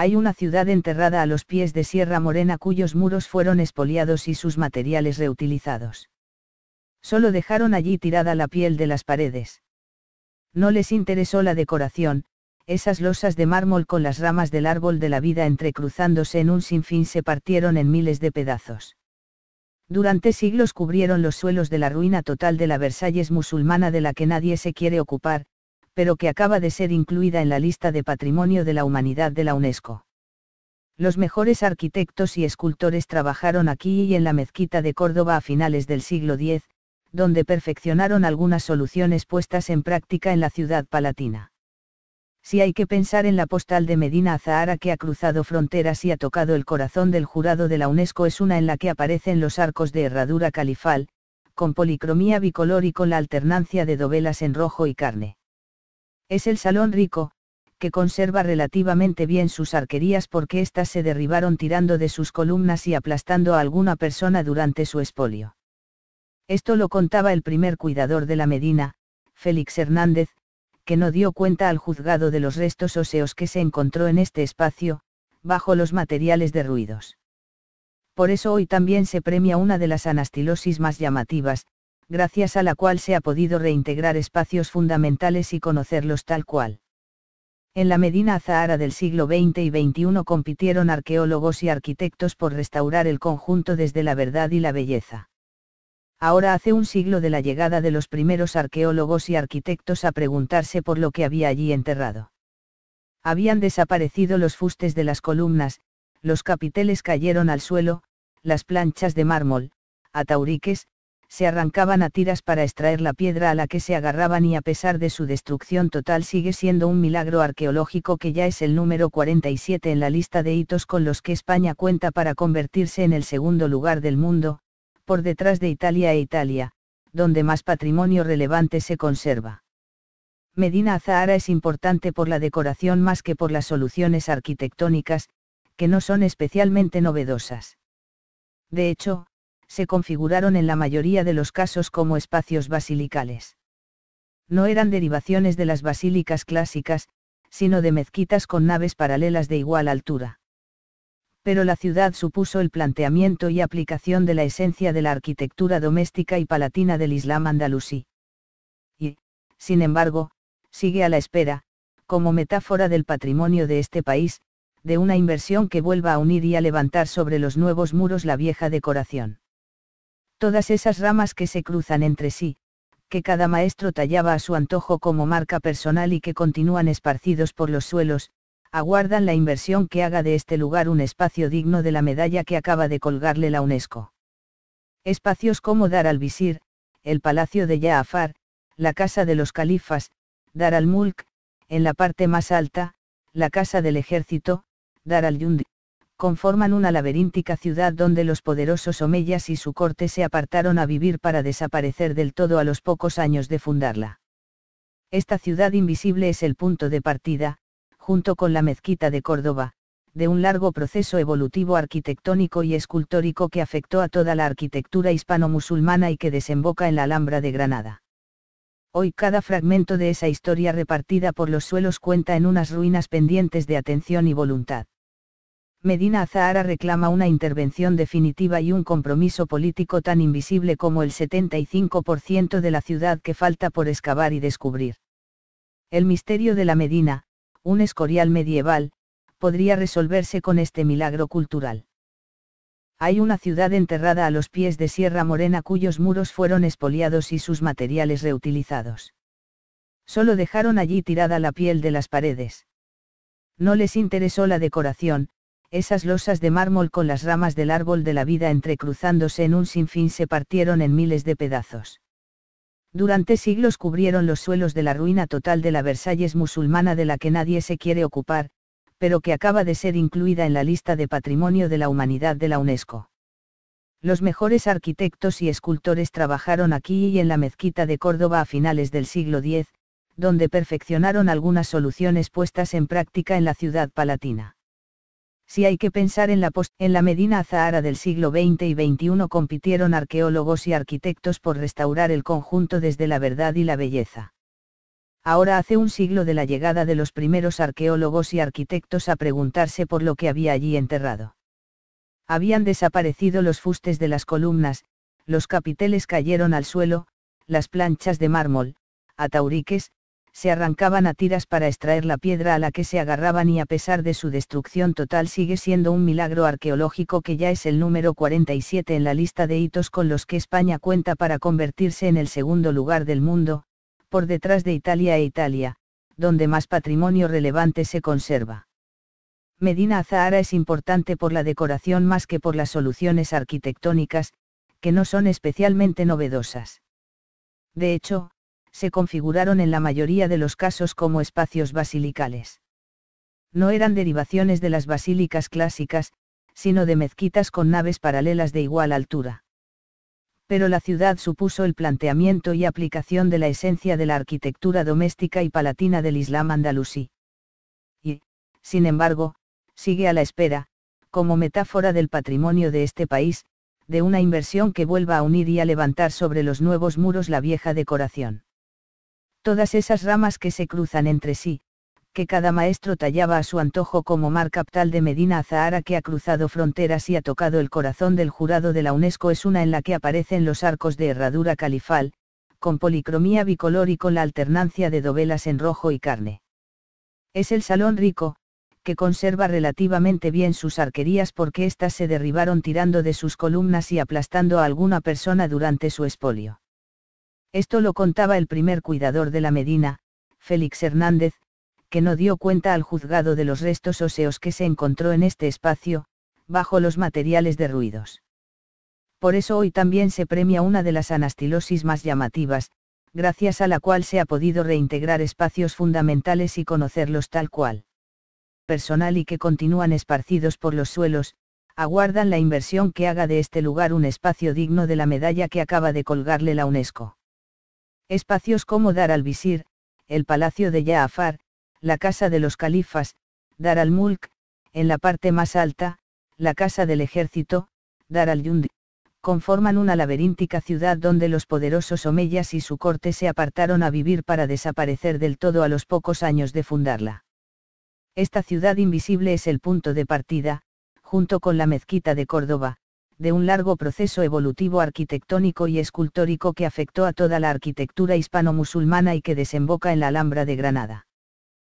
hay una ciudad enterrada a los pies de Sierra Morena cuyos muros fueron espoliados y sus materiales reutilizados. Solo dejaron allí tirada la piel de las paredes. No les interesó la decoración, esas losas de mármol con las ramas del árbol de la vida entrecruzándose en un sinfín se partieron en miles de pedazos. Durante siglos cubrieron los suelos de la ruina total de la Versalles musulmana de la que nadie se quiere ocupar, pero que acaba de ser incluida en la lista de Patrimonio de la Humanidad de la UNESCO. Los mejores arquitectos y escultores trabajaron aquí y en la mezquita de Córdoba a finales del siglo X, donde perfeccionaron algunas soluciones puestas en práctica en la ciudad palatina. Si hay que pensar en la postal de Medina Azahara que ha cruzado fronteras y ha tocado el corazón del jurado de la UNESCO es una en la que aparecen los arcos de herradura califal, con policromía bicolor y con la alternancia de dovelas en rojo y carne. Es el salón rico, que conserva relativamente bien sus arquerías porque éstas se derribaron tirando de sus columnas y aplastando a alguna persona durante su espolio. Esto lo contaba el primer cuidador de la Medina, Félix Hernández, que no dio cuenta al juzgado de los restos óseos que se encontró en este espacio, bajo los materiales derruidos. Por eso hoy también se premia una de las anastilosis más llamativas, gracias a la cual se ha podido reintegrar espacios fundamentales y conocerlos tal cual. En la Medina Zahara del siglo XX y XXI compitieron arqueólogos y arquitectos por restaurar el conjunto desde la verdad y la belleza. Ahora hace un siglo de la llegada de los primeros arqueólogos y arquitectos a preguntarse por lo que había allí enterrado. Habían desaparecido los fustes de las columnas, los capiteles cayeron al suelo, las planchas de mármol, atauriques, se arrancaban a tiras para extraer la piedra a la que se agarraban y a pesar de su destrucción total sigue siendo un milagro arqueológico que ya es el número 47 en la lista de hitos con los que España cuenta para convertirse en el segundo lugar del mundo, por detrás de Italia e Italia, donde más patrimonio relevante se conserva. Medina Azahara es importante por la decoración más que por las soluciones arquitectónicas, que no son especialmente novedosas. De hecho, se configuraron en la mayoría de los casos como espacios basilicales. No eran derivaciones de las basílicas clásicas, sino de mezquitas con naves paralelas de igual altura. Pero la ciudad supuso el planteamiento y aplicación de la esencia de la arquitectura doméstica y palatina del Islam andalusí. Y, sin embargo, sigue a la espera, como metáfora del patrimonio de este país, de una inversión que vuelva a unir y a levantar sobre los nuevos muros la vieja decoración todas esas ramas que se cruzan entre sí, que cada maestro tallaba a su antojo como marca personal y que continúan esparcidos por los suelos, aguardan la inversión que haga de este lugar un espacio digno de la medalla que acaba de colgarle la UNESCO. Espacios como Dar al Visir, el Palacio de Jaafar, la Casa de los Califas, Dar al Mulk, en la parte más alta, la Casa del Ejército, Dar al Yundi, conforman una laberíntica ciudad donde los poderosos Omeyas y su corte se apartaron a vivir para desaparecer del todo a los pocos años de fundarla. Esta ciudad invisible es el punto de partida, junto con la mezquita de Córdoba, de un largo proceso evolutivo arquitectónico y escultórico que afectó a toda la arquitectura hispano-musulmana y que desemboca en la Alhambra de Granada. Hoy cada fragmento de esa historia repartida por los suelos cuenta en unas ruinas pendientes de atención y voluntad. Medina Azahara reclama una intervención definitiva y un compromiso político tan invisible como el 75% de la ciudad que falta por excavar y descubrir. El misterio de la Medina, un escorial medieval, podría resolverse con este milagro cultural. Hay una ciudad enterrada a los pies de Sierra Morena cuyos muros fueron espoliados y sus materiales reutilizados. Solo dejaron allí tirada la piel de las paredes. No les interesó la decoración, esas losas de mármol con las ramas del árbol de la vida entrecruzándose en un sinfín se partieron en miles de pedazos. Durante siglos cubrieron los suelos de la ruina total de la Versalles musulmana de la que nadie se quiere ocupar, pero que acaba de ser incluida en la lista de Patrimonio de la Humanidad de la UNESCO. Los mejores arquitectos y escultores trabajaron aquí y en la mezquita de Córdoba a finales del siglo X, donde perfeccionaron algunas soluciones puestas en práctica en la ciudad palatina. Si hay que pensar en la en la Medina Zahara del siglo XX y XXI compitieron arqueólogos y arquitectos por restaurar el conjunto desde la verdad y la belleza. Ahora hace un siglo de la llegada de los primeros arqueólogos y arquitectos a preguntarse por lo que había allí enterrado. Habían desaparecido los fustes de las columnas, los capiteles cayeron al suelo, las planchas de mármol, atauriques, se arrancaban a tiras para extraer la piedra a la que se agarraban y a pesar de su destrucción total sigue siendo un milagro arqueológico que ya es el número 47 en la lista de hitos con los que España cuenta para convertirse en el segundo lugar del mundo, por detrás de Italia e Italia, donde más patrimonio relevante se conserva. Medina Azahara es importante por la decoración más que por las soluciones arquitectónicas, que no son especialmente novedosas. De hecho, se configuraron en la mayoría de los casos como espacios basilicales. No eran derivaciones de las basílicas clásicas, sino de mezquitas con naves paralelas de igual altura. Pero la ciudad supuso el planteamiento y aplicación de la esencia de la arquitectura doméstica y palatina del Islam andalusí. Y, sin embargo, sigue a la espera, como metáfora del patrimonio de este país, de una inversión que vuelva a unir y a levantar sobre los nuevos muros la vieja decoración. Todas esas ramas que se cruzan entre sí, que cada maestro tallaba a su antojo como mar capital de Medina Zahara que ha cruzado fronteras y ha tocado el corazón del jurado de la UNESCO es una en la que aparecen los arcos de herradura califal, con policromía bicolor y con la alternancia de dovelas en rojo y carne. Es el salón rico, que conserva relativamente bien sus arquerías porque éstas se derribaron tirando de sus columnas y aplastando a alguna persona durante su espolio. Esto lo contaba el primer cuidador de la Medina, Félix Hernández, que no dio cuenta al juzgado de los restos óseos que se encontró en este espacio, bajo los materiales derruidos. Por eso hoy también se premia una de las anastilosis más llamativas, gracias a la cual se ha podido reintegrar espacios fundamentales y conocerlos tal cual. Personal y que continúan esparcidos por los suelos, aguardan la inversión que haga de este lugar un espacio digno de la medalla que acaba de colgarle la UNESCO. Espacios como Dar al Visir, el palacio de Jaafar, la casa de los califas, Dar al Mulk, en la parte más alta, la casa del ejército, Dar al Yund, conforman una laberíntica ciudad donde los poderosos Omeyas y su corte se apartaron a vivir para desaparecer del todo a los pocos años de fundarla. Esta ciudad invisible es el punto de partida, junto con la mezquita de Córdoba, de un largo proceso evolutivo arquitectónico y escultórico que afectó a toda la arquitectura hispano-musulmana y que desemboca en la Alhambra de Granada.